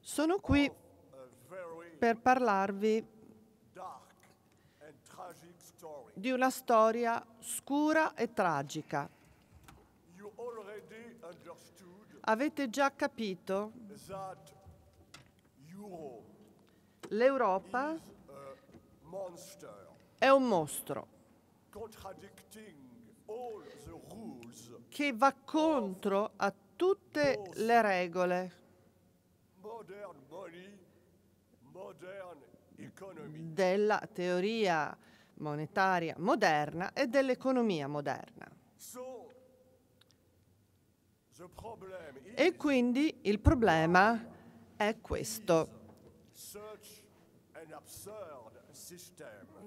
Sono qui per parlarvi di una storia scura e tragica. Avete già capito l'Europa è un mostro che va contro a tutte le regole della teoria monetaria moderna e dell'economia moderna. E quindi il problema è questo.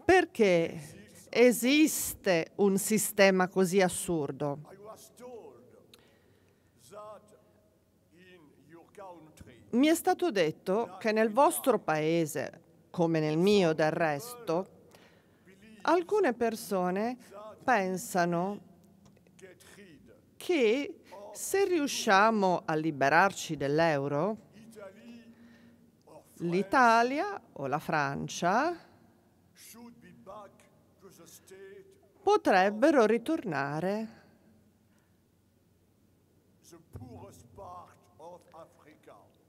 Perché esiste un sistema così assurdo. Mi è stato detto che nel vostro paese, come nel mio del resto, alcune persone pensano che se riusciamo a liberarci dell'euro, l'Italia o la Francia potrebbero ritornare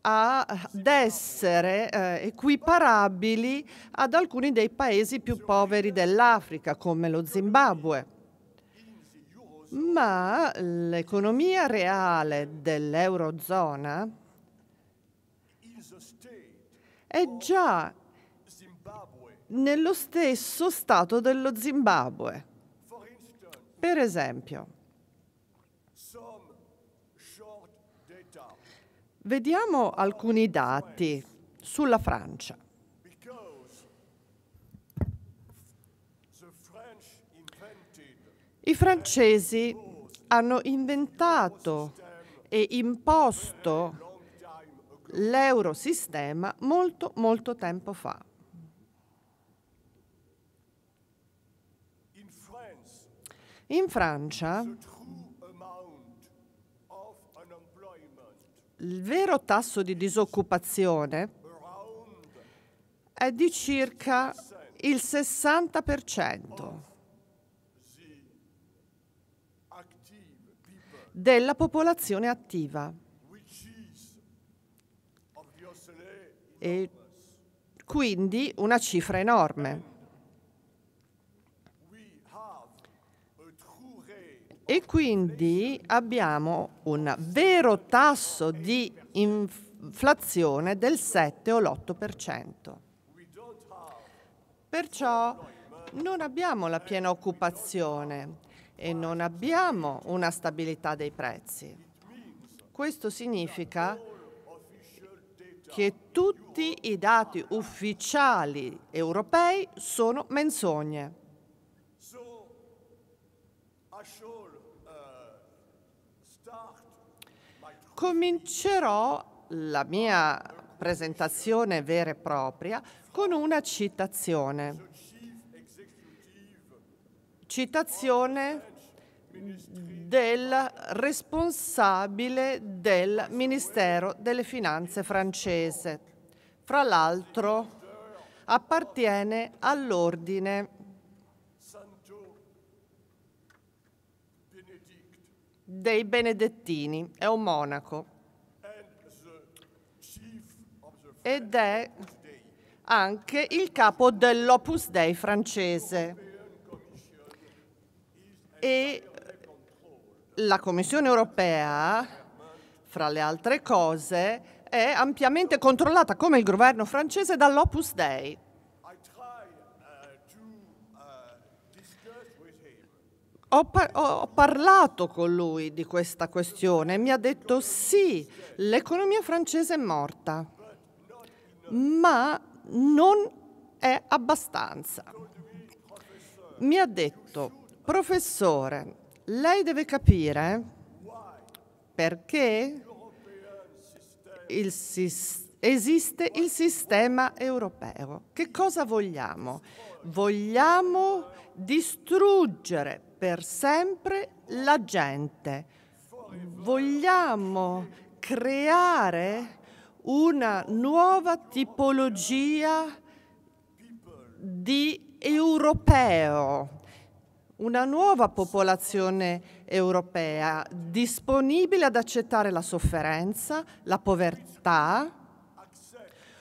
ad essere eh, equiparabili ad alcuni dei paesi più poveri dell'Africa, come lo Zimbabwe. Ma l'economia reale dell'Eurozona è già nello stesso stato dello Zimbabwe. Per esempio, vediamo alcuni dati sulla Francia. I francesi hanno inventato e imposto l'eurosistema molto molto tempo fa. In Francia il vero tasso di disoccupazione è di circa il 60% della popolazione attiva e quindi una cifra enorme. E quindi abbiamo un vero tasso di inflazione del 7 o l'8%. Perciò non abbiamo la piena occupazione e non abbiamo una stabilità dei prezzi. Questo significa che tutti i dati ufficiali europei sono menzogne. Comincerò la mia presentazione vera e propria con una citazione. Citazione del responsabile del Ministero delle Finanze francese. Fra l'altro appartiene all'ordine dei Benedettini, è un monaco ed è anche il capo dell'Opus Dei francese e la Commissione europea, fra le altre cose, è ampiamente controllata come il governo francese dall'Opus Dei. Ho, par- ho, parlato con lui di questa questione e mi ha detto sì, l'economia francese è morta, ma non è abbastanza. Mi ha detto, professore, lei deve capire perché il sistema esiste il sistema europeo. Che cosa vogliamo? Vogliamo distruggere per sempre la gente. Vogliamo creare una nuova tipologia di europeo, una nuova popolazione europea disponibile ad accettare la sofferenza, la povertà,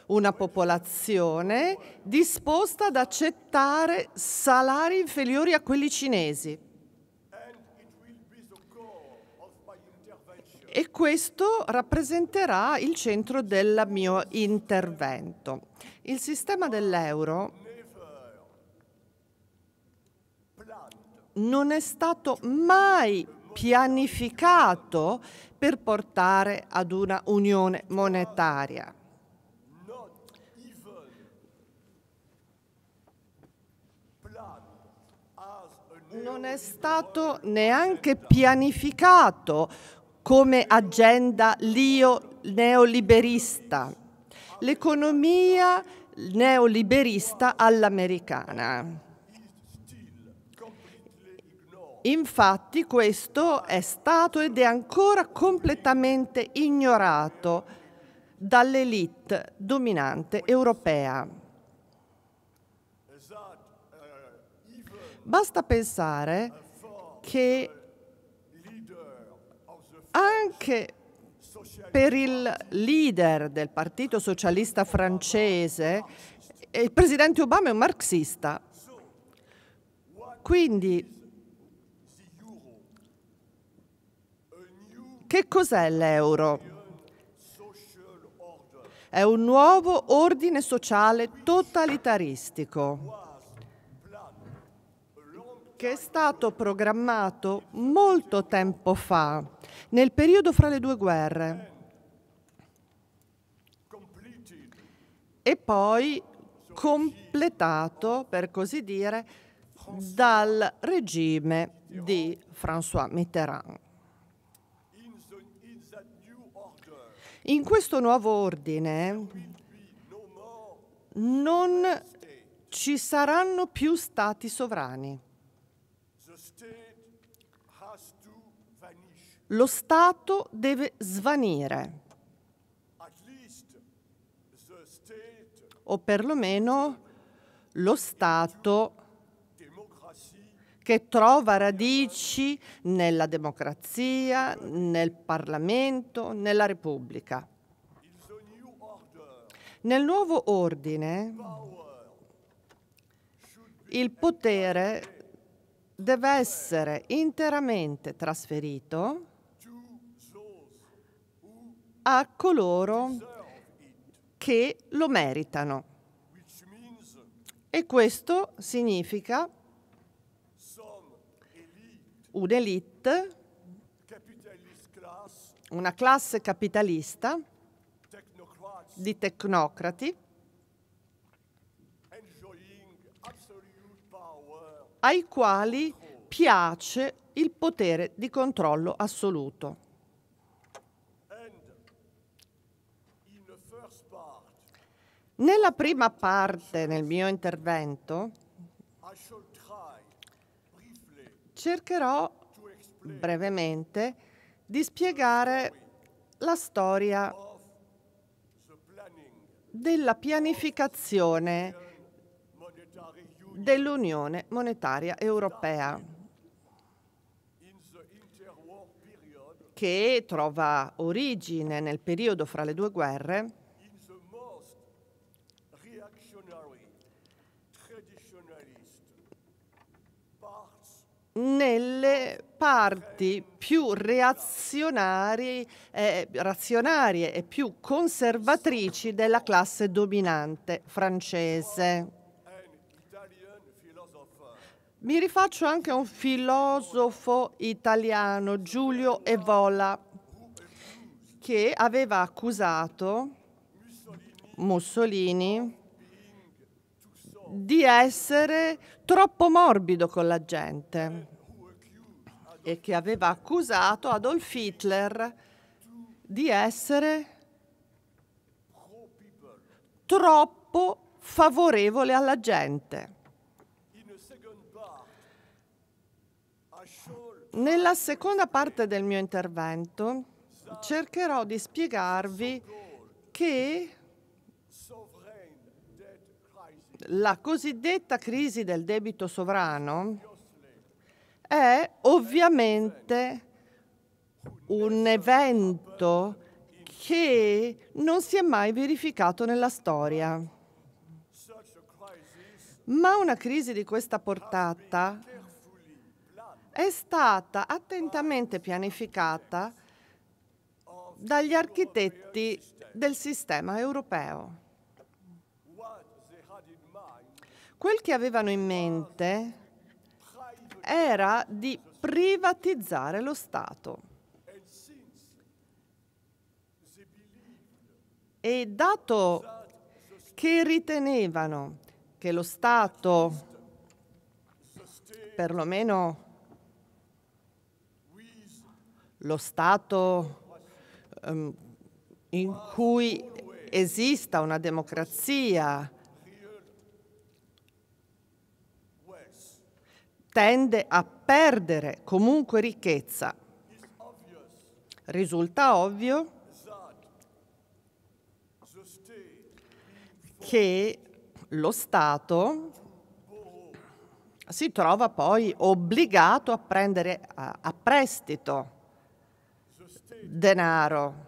una popolazione disposta ad accettare salari inferiori a quelli cinesi. e questo rappresenterà il centro del mio intervento. Il sistema dell'euro non è stato mai pianificato per portare ad una unione monetaria. Non è stato neanche pianificato come agenda l'io neoliberista, l'economia neoliberista all'americana. Infatti questo è stato ed è ancora completamente ignorato dall'elite dominante europea. Basta pensare che anche per il leader del Partito Socialista francese, il presidente Obama è un marxista. Quindi, che cos'è l'euro? È un nuovo ordine sociale totalitaristico che è stato programmato molto tempo fa, nel periodo fra le due guerre. E poi completato, per così dire, dal regime di François Mitterrand. In questo nuovo ordine non ci saranno più stati sovrani. Lo Stato deve svanire, o perlomeno lo Stato che trova radici nella democrazia, nel Parlamento, nella Repubblica. Nel nuovo ordine il potere deve essere interamente trasferito a coloro che lo meritano. E questo significa un'elite, una classe capitalista di tecnocrati ai quali piace il potere di controllo assoluto. Nella prima parte, nel mio intervento, cercherò brevemente di spiegare la storia della pianificazione dell'Unione Monetaria Europea che trova origine nel periodo fra le due guerre nelle parti più reazionarie, eh, razionarie e più conservatrici della classe dominante francese. Mi rifaccio anche a un filosofo italiano, Giulio Evola, che aveva accusato Mussolini di essere troppo morbido con la gente e che aveva accusato Adolf Hitler di essere troppo favorevole alla gente. Nella seconda parte del mio intervento cercherò di spiegarvi che La cosiddetta crisi del debito sovrano è ovviamente un evento che non si è mai verificato nella storia. Ma una crisi di questa portata è stata attentamente pianificata dagli architetti del sistema europeo. Quel che avevano in mente era di privatizzare lo Stato. E dato che ritenevano che lo Stato, perlomeno lo Stato um, in cui esista una democrazia, tende a perdere comunque ricchezza. Risulta ovvio che lo Stato si trova poi obbligato a prendere a, prestito denaro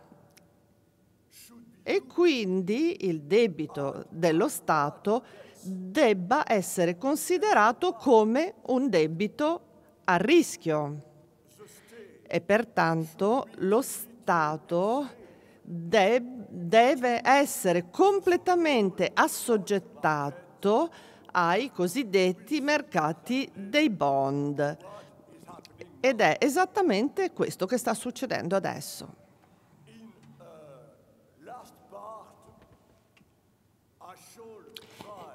e quindi il debito dello Stato debba essere considerato come un debito a rischio e pertanto lo Stato deb- deve essere completamente assoggettato ai cosiddetti mercati dei bond. Ed è esattamente questo che sta succedendo adesso.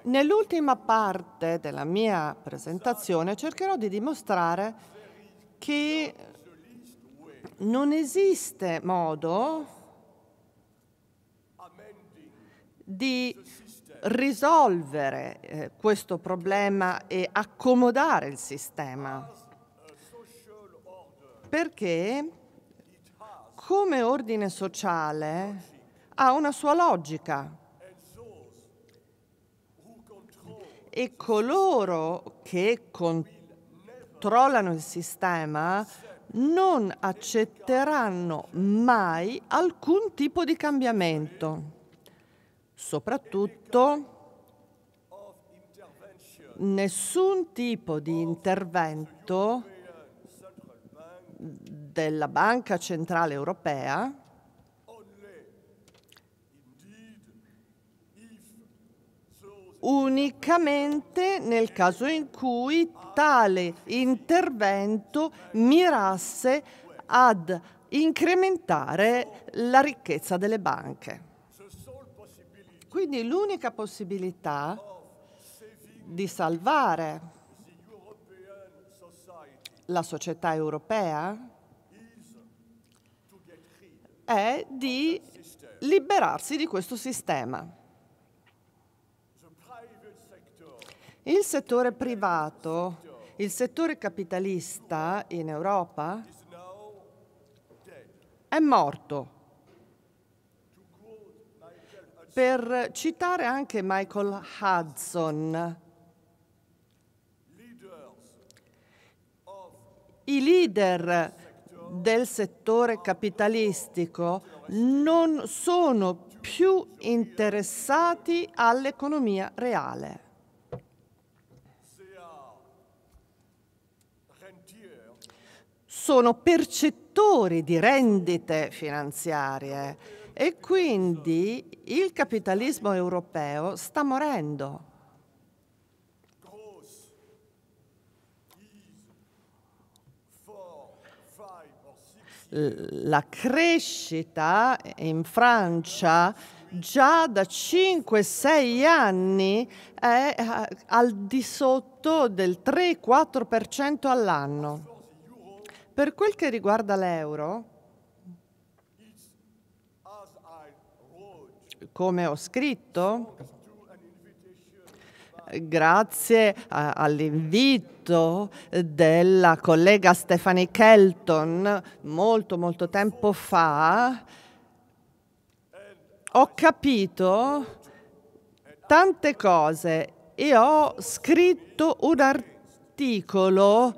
Nell'ultima parte della mia presentazione cercherò di dimostrare che non esiste modo di risolvere eh, questo problema e accomodare il sistema. Perché come ordine sociale ha una sua logica e coloro che controllano il sistema non accetteranno mai alcun tipo di cambiamento, soprattutto nessun tipo di intervento della Banca Centrale Europea unicamente nel caso in cui tale intervento mirasse ad incrementare la ricchezza delle banche. Quindi l'unica possibilità di salvare la società europea è di liberarsi di questo sistema. Il settore privato, il settore capitalista in Europa è morto. Per citare anche Michael Hudson, i leader del settore capitalistico non sono più interessati all'economia reale. sono percettori di rendite finanziarie e quindi il capitalismo europeo sta morendo. La crescita in Francia già da 5-6 anni è eh, al di sotto del 3-4% all'anno. Per quel che riguarda l'euro, come ho scritto, grazie all'invito della collega Stephanie Kelton molto molto tempo fa, ho capito tante cose e ho scritto un articolo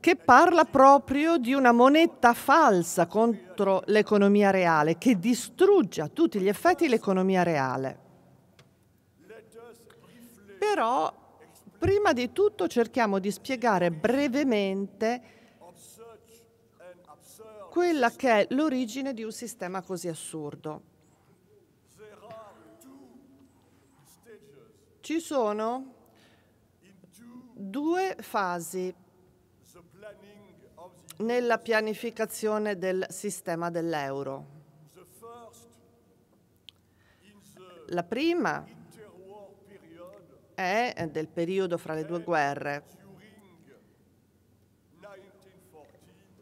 che parla proprio di una moneta falsa contro l'economia reale, che distrugge a tutti gli effetti l'economia reale. Però, prima di tutto, cerchiamo di spiegare brevemente quella che è l'origine di un sistema così assurdo. Ci sono due fasi nella pianificazione del sistema dell'euro. La prima è del periodo fra le due guerre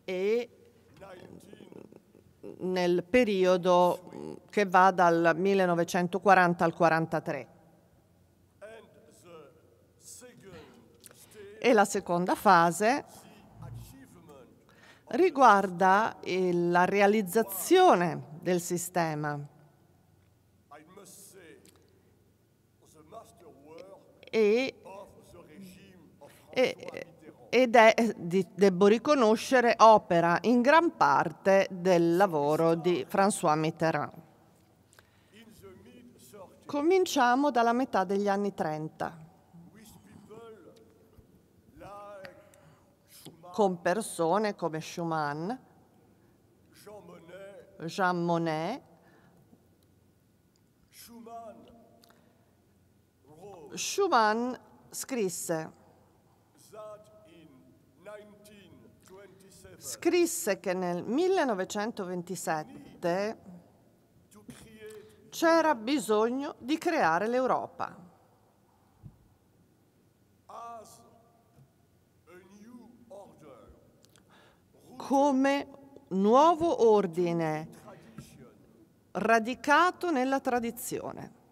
e nel periodo che va dal 1940 al 1943. E la seconda fase riguarda eh, la realizzazione del sistema. E, e, ed è, eh, di, devo riconoscere, opera in gran parte del lavoro di François Mitterrand. Cominciamo dalla metà degli anni 30. con persone come Schumann, Jean Monnet, Jean Monnet Schumann, Schumann scrisse, scrisse che nel 1927 c'era bisogno di creare l'Europa. come nuovo ordine radicato nella tradizione.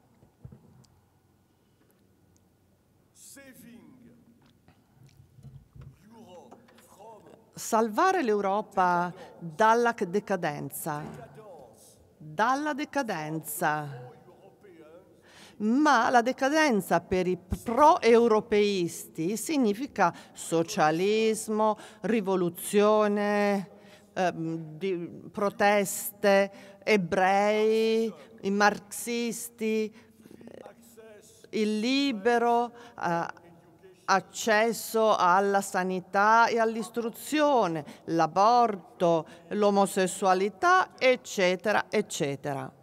Salvare l'Europa dalla decadenza, dalla decadenza ma la decadenza per i pro-europeisti significa socialismo, rivoluzione, ehm, proteste, ebrei, i marxisti, il libero eh, accesso alla sanità e all'istruzione, l'aborto, l'omosessualità, eccetera, eccetera.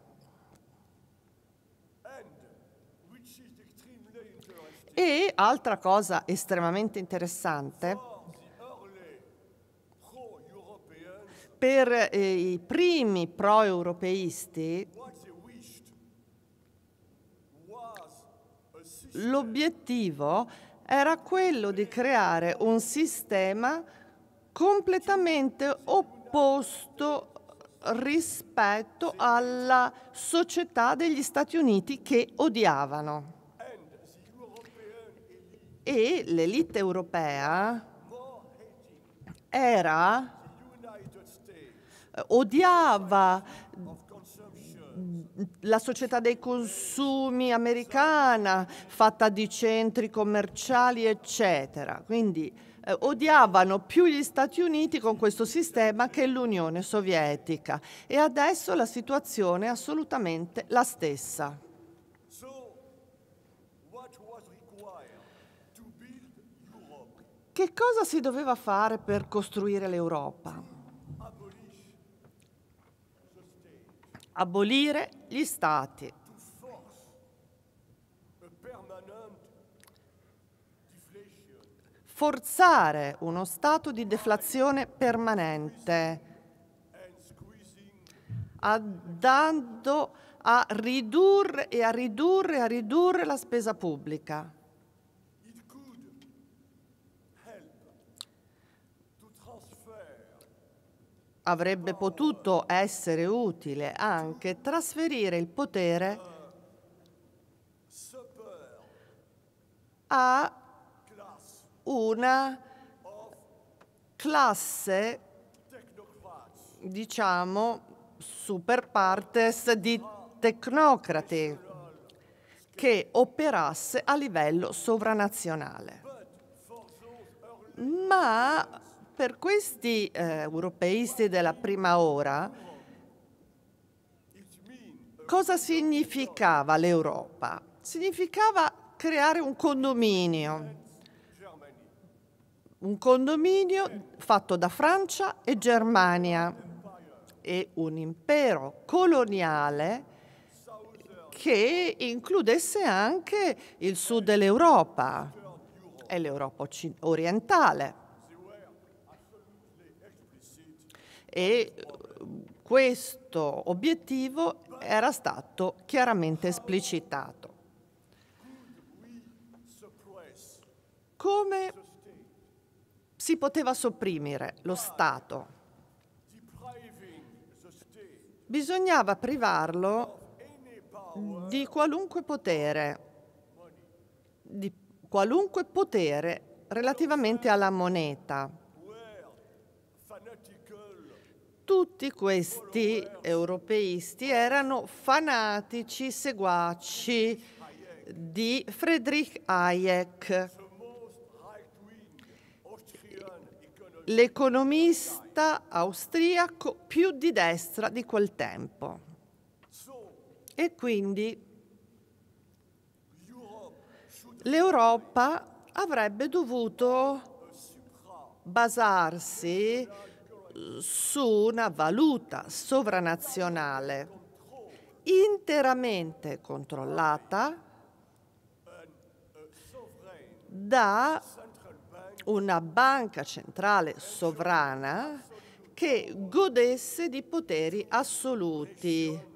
E altra cosa estremamente interessante, per eh, i primi pro-europeisti l'obiettivo era quello di creare un sistema completamente opposto rispetto alla società degli Stati Uniti che odiavano e l'elite europea era eh, odiava mm, la società dei consumi americana fatta di centri commerciali eccetera quindi eh, odiavano più gli Stati Uniti con questo sistema che l'Unione Sovietica e adesso la situazione è assolutamente la stessa Che cosa si doveva fare per costruire l'Europa? Abolire gli stati. Forzare uno stato di deflazione permanente, andando a ridurre e a ridurre e a ridurre la spesa pubblica. Avrebbe potuto essere utile anche trasferire il potere a una classe, diciamo, super partes di tecnocrati che operasse a livello sovranazionale. Ma per questi eh, europeisti della prima ora, cosa significava l'Europa? Significava creare un condominio, un condominio fatto da Francia e Germania e un impero coloniale che includesse anche il sud dell'Europa e l'Europa orientale. e questo obiettivo era stato chiaramente esplicitato. Come si poteva sopprimere lo Stato? Bisognava privarlo di qualunque potere, di qualunque potere relativamente alla moneta tutti questi europeisti erano fanatici seguaci di Friedrich Hayek, l'economista austriaco più di destra di quel tempo. E quindi l'Europa avrebbe dovuto basarsi su una valuta sovranazionale interamente controllata da una banca centrale sovrana che godesse di poteri assoluti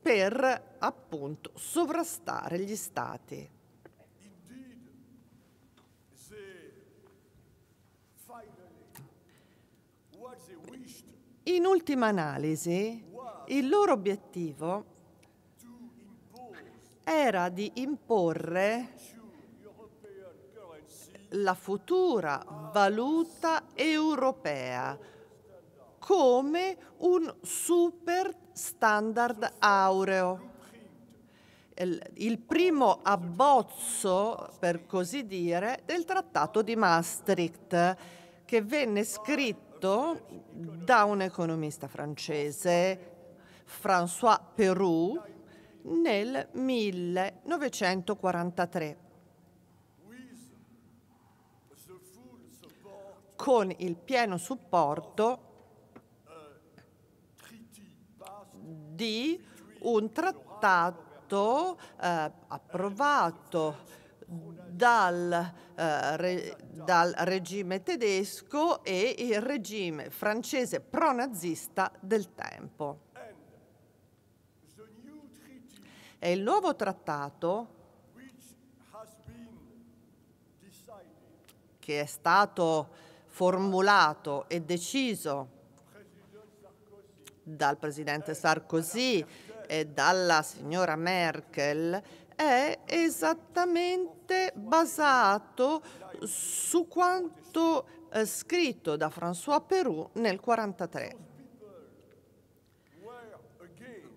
per appunto sovrastare gli stati. In ultima analisi, il loro obiettivo era di imporre la futura valuta europea come un super standard aureo. Il primo abbozzo, per così dire, del trattato di Maastricht, che venne scritto scritto da un economista francese, François Perrou, nel 1943. con il pieno supporto di un trattato eh, approvato dal, eh, re, dal, regime tedesco e il regime francese pro-nazista del tempo. E il nuovo trattato che è stato formulato e deciso dal presidente Sarkozy e dalla signora Merkel è esattamente basato su quanto eh, scritto da François Perù nel 1943.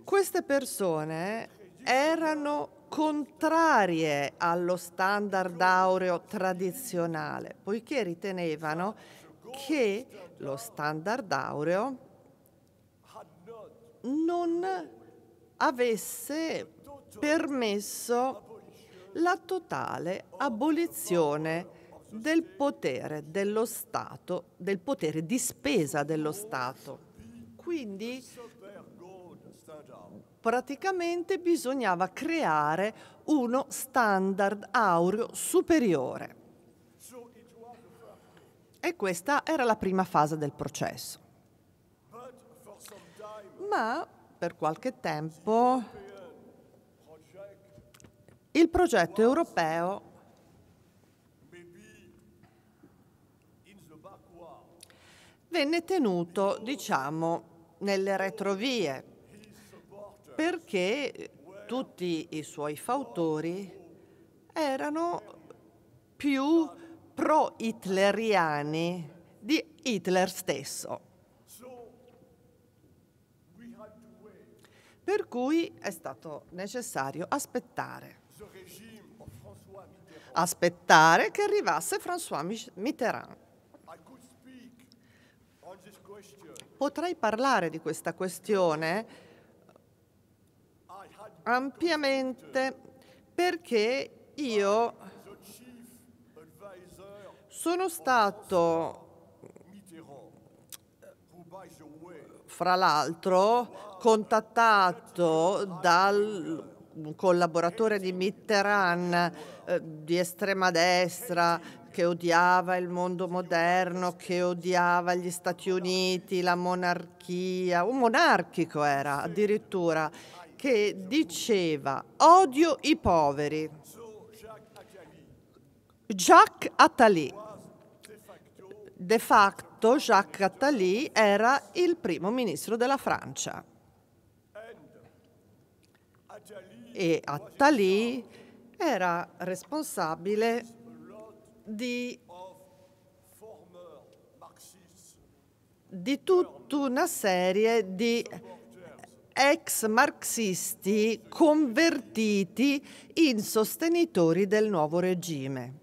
Queste persone erano contrarie allo standard aureo tradizionale, poiché ritenevano che lo standard aureo non avesse permesso la totale abolizione del potere dello Stato, del potere di spesa dello Stato. Quindi praticamente bisognava creare uno standard aureo superiore. E questa era la prima fase del processo. Ma per qualche tempo il progetto europeo venne tenuto, diciamo, nelle retrovie, perché tutti i suoi fautori erano più pro-hitleriani di Hitler stesso. Per cui è stato necessario aspettare aspettare che arrivasse François Mitterrand. Potrei parlare di questa questione ampiamente perché io sono stato fra l'altro contattato dal un collaboratore di Mitterrand eh, di estrema destra che odiava il mondo moderno, che odiava gli Stati Uniti, la monarchia, un monarchico era addirittura, che diceva odio i poveri. Jacques Attali. De facto Jacques Attali era il primo ministro della Francia e Attali era responsabile di, di tutta una serie di ex marxisti convertiti in sostenitori del nuovo regime.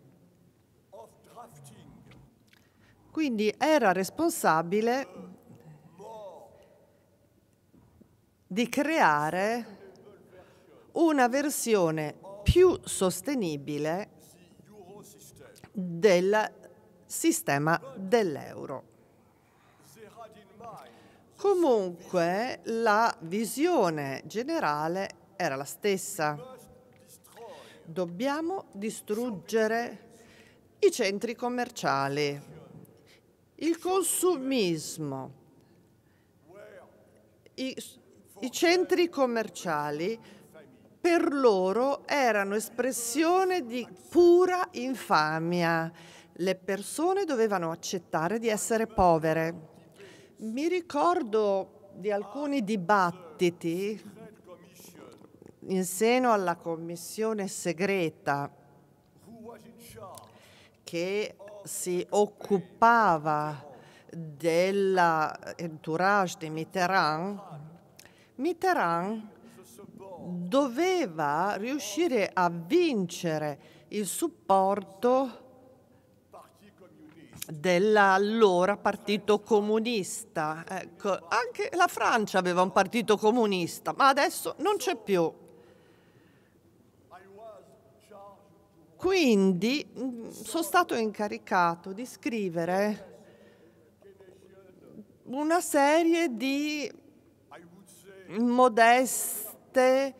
Quindi era responsabile di creare una versione più sostenibile del sistema dell'euro. Comunque la visione generale era la stessa. Dobbiamo distruggere i centri commerciali, il consumismo, i, i centri commerciali per loro erano espressione di pura infamia. Le persone dovevano accettare di essere povere. Mi ricordo di alcuni dibattiti in seno alla commissione segreta che si occupava dell'entourage di Mitterrand, Mitterrand doveva riuscire a vincere il supporto dell'allora partito comunista. Ecco, anche la Francia aveva un partito comunista, ma adesso non c'è più. Quindi sono stato incaricato di scrivere una serie di modesti molte eh,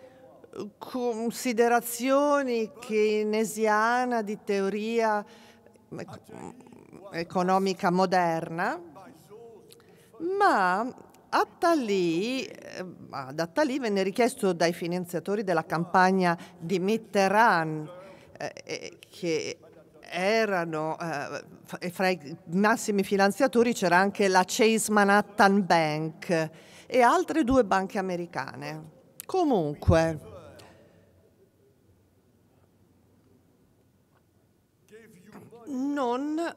considerazioni keynesiana di teoria mm, economica moderna, ma eh, ad Attali venne richiesto dai finanziatori della campagna di Mitterrand, eh, che erano fra i massimi finanziatori c'era anche la Chase Manhattan Bank e altre due banche americane. Comunque, non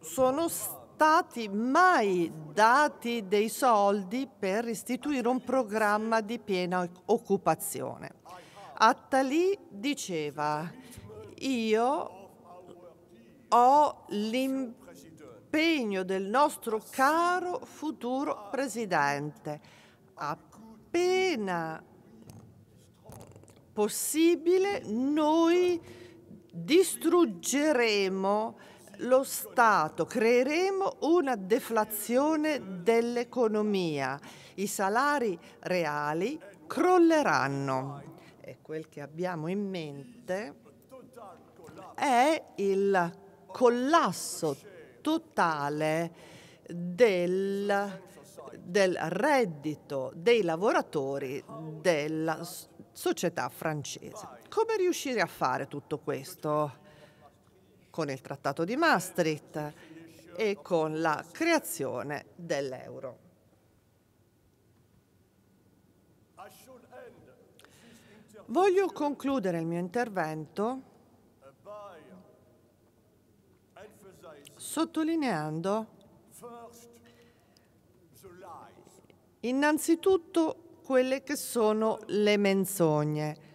sono stati mai dati dei soldi per istituire un programma di piena occupazione. Attali diceva, io ho l'impegno del nostro caro futuro presidente appena possibile noi distruggeremo lo Stato, creeremo una deflazione dell'economia, i salari reali crolleranno. E quel che abbiamo in mente è il collasso totale del del reddito dei lavoratori della società francese. Come riuscire a fare tutto questo? Con il Trattato di Maastricht e con la creazione dell'euro. Voglio concludere il mio intervento sottolineando Innanzitutto quelle che sono le menzogne.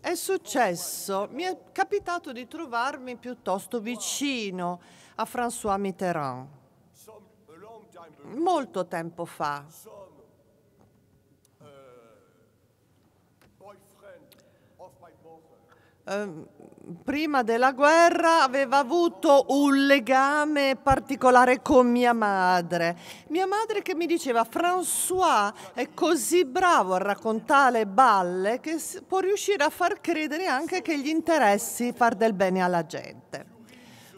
È successo, mi è capitato di trovarmi piuttosto vicino a François Mitterrand molto tempo fa. Uh, prima della guerra aveva avuto un legame particolare con mia madre. Mia madre che mi diceva François è così bravo a raccontare balle che può riuscire a far credere anche che gli interessi far del bene alla gente.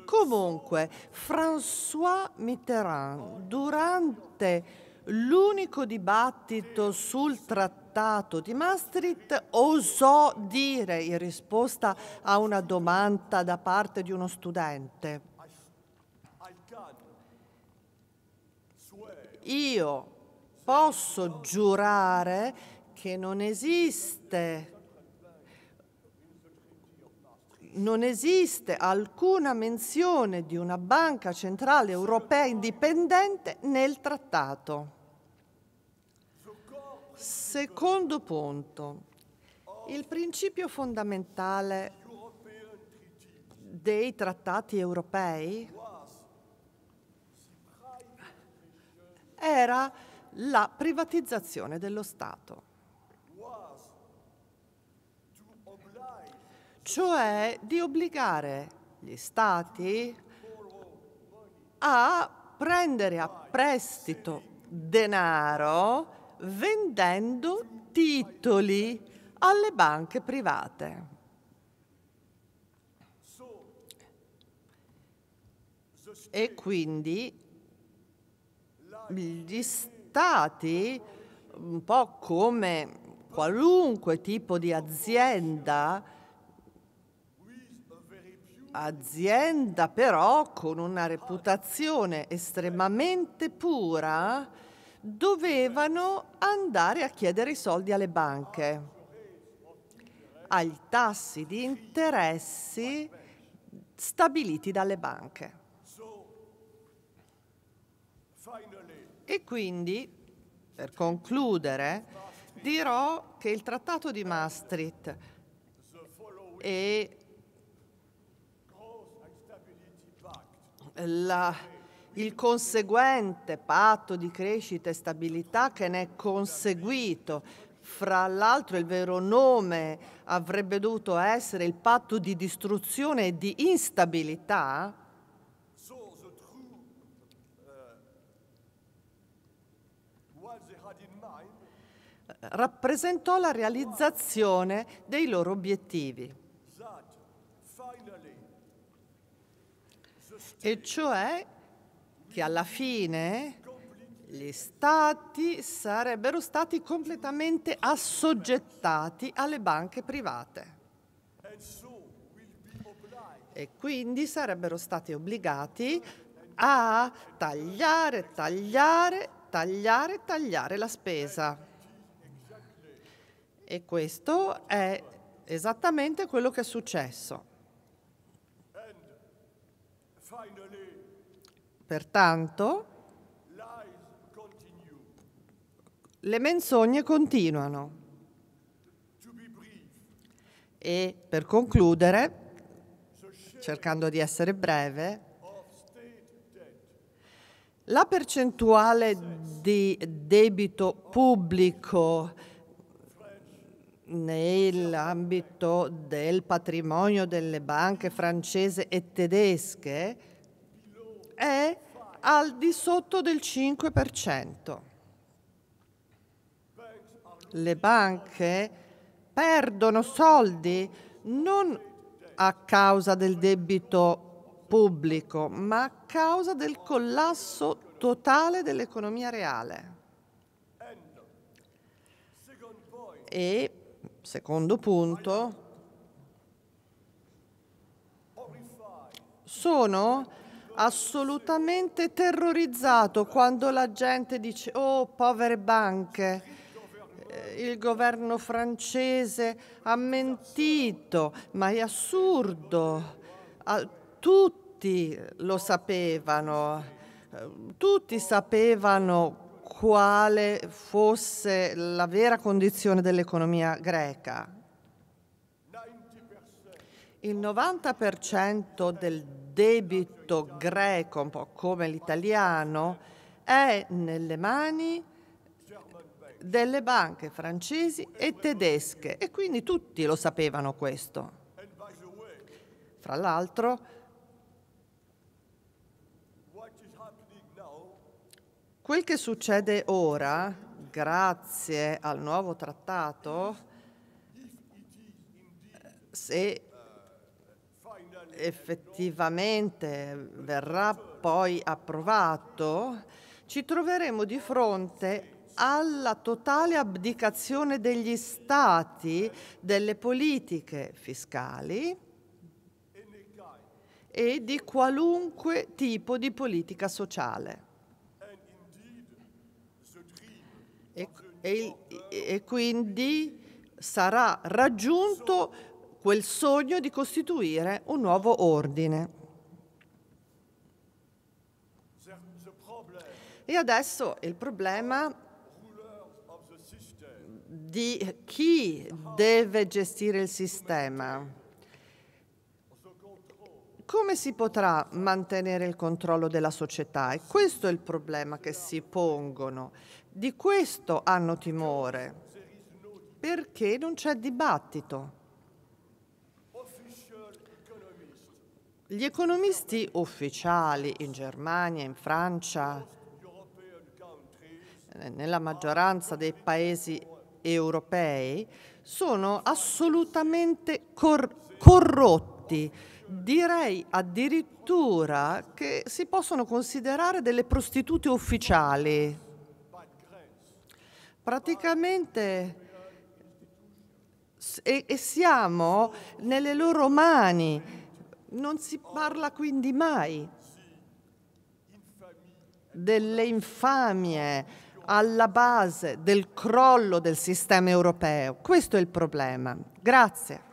Comunque, François Mitterrand durante l'unico dibattito sul trattato di Maastricht osò dire in risposta a una domanda da parte di uno studente. Io posso giurare che non esiste non esiste alcuna menzione di una banca centrale europea indipendente nel trattato. Secondo punto, il principio fondamentale dei trattati europei era la privatizzazione dello Stato. cioè di obbligare gli Stati a prendere a prestito denaro vendendo titoli alle banche private. E quindi gli stati, un po' come qualunque tipo di azienda, azienda però con una reputazione estremamente pura, dovevano andare a chiedere i soldi alle banche, ai tassi di interessi stabiliti dalle banche. E quindi, per concludere, dirò che il Trattato di Maastricht e la, il conseguente patto di crescita e stabilità che ne è conseguito. Fra l'altro il vero nome avrebbe dovuto essere il patto di distruzione e di instabilità. rappresentò la realizzazione dei loro obiettivi. e cioè che alla fine gli stati sarebbero stati completamente assoggettati alle banche private e quindi sarebbero stati obbligati a tagliare, tagliare, tagliare, tagliare la spesa. E questo è esattamente quello che è successo. Pertanto, le menzogne continuano. E per concludere, cercando di essere breve, la percentuale di debito pubblico nell'ambito del patrimonio delle banche francese e tedesche è al di sotto del 5%. Le banche perdono soldi non a causa del debito pubblico, ma a causa del collasso totale dell'economia reale. E, secondo punto, sono assolutamente terrorizzato quando la gente dice oh povere banche eh, il governo francese ha mentito, ma è assurdo. Ah, tutti lo sapevano, eh, tutti sapevano quale fosse la vera condizione dell'economia greca. Il 90% del debito greco, un po' come l'italiano, è nelle mani delle banche francesi e tedesche e quindi tutti lo sapevano questo. Fra l'altro, quel che succede ora, grazie al nuovo trattato, se effettivamente verrà poi approvato, ci troveremo di fronte alla totale abdicazione degli stati delle politiche fiscali e di qualunque tipo di politica sociale. E, e, e quindi sarà raggiunto quel sogno di costituire un nuovo ordine. E adesso il problema di chi deve gestire il sistema. Come si potrà mantenere il controllo della società? E questo è il problema che si pongono. Di questo hanno timore, perché non c'è dibattito. Gli economisti ufficiali in Germania, in Francia, eh, nella maggioranza dei paesi europei, sono assolutamente cor corrotti. Direi addirittura che si possono considerare delle prostitute ufficiali. Praticamente e, e siamo nelle loro mani non si parla quindi mai delle infamie alla base del crollo del sistema europeo. Questo è il problema. Grazie.